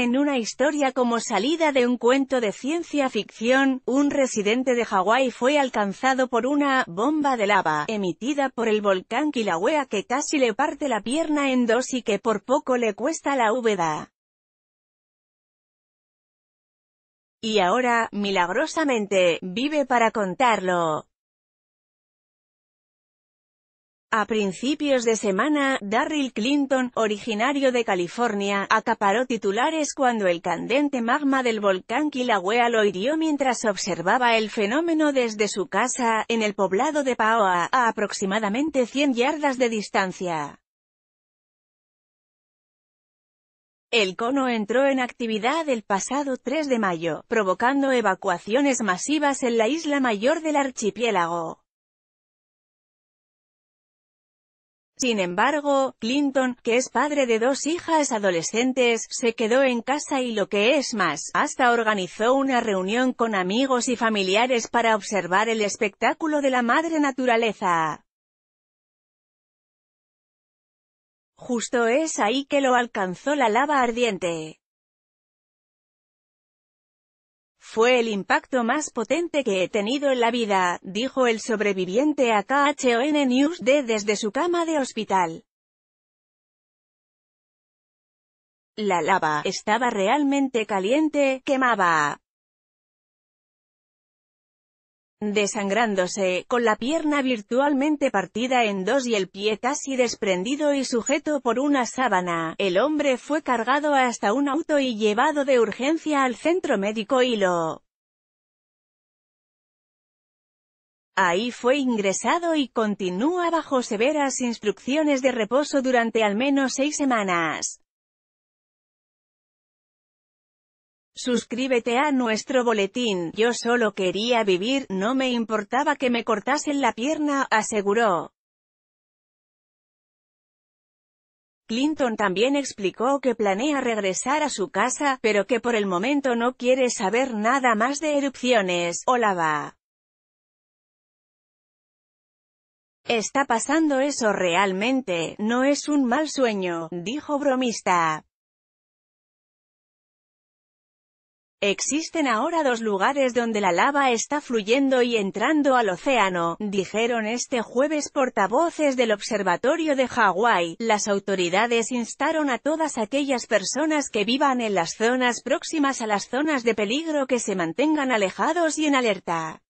En una historia como salida de un cuento de ciencia ficción, un residente de Hawái fue alcanzado por una bomba de lava emitida por el volcán Kilauea que casi le parte la pierna en dos y que por poco le cuesta la úbeda. Y ahora, milagrosamente, vive para contarlo. A principios de semana, Darryl Clinton, originario de California, acaparó titulares cuando el candente magma del volcán Kilauea lo hirió mientras observaba el fenómeno desde su casa, en el poblado de Paoa, a aproximadamente 100 yardas de distancia. El cono entró en actividad el pasado 3 de mayo, provocando evacuaciones masivas en la isla mayor del archipiélago. Sin embargo, Clinton, que es padre de dos hijas adolescentes, se quedó en casa y lo que es más, hasta organizó una reunión con amigos y familiares para observar el espectáculo de la madre naturaleza. Justo es ahí que lo alcanzó la lava ardiente. Fue el impacto más potente que he tenido en la vida, dijo el sobreviviente a KHON News desde su cama de hospital. La lava estaba realmente caliente, quemaba desangrándose, con la pierna virtualmente partida en dos y el pie casi desprendido y sujeto por una sábana. El hombre fue cargado hasta un auto y llevado de urgencia al centro médico hilo. Ahí fue ingresado y continúa bajo severas instrucciones de reposo durante al menos seis semanas. Suscríbete a nuestro boletín, yo solo quería vivir, no me importaba que me cortasen la pierna, aseguró. Clinton también explicó que planea regresar a su casa, pero que por el momento no quiere saber nada más de erupciones, Hola va. Está pasando eso realmente, no es un mal sueño, dijo bromista. Existen ahora dos lugares donde la lava está fluyendo y entrando al océano, dijeron este jueves portavoces del Observatorio de Hawái. Las autoridades instaron a todas aquellas personas que vivan en las zonas próximas a las zonas de peligro que se mantengan alejados y en alerta.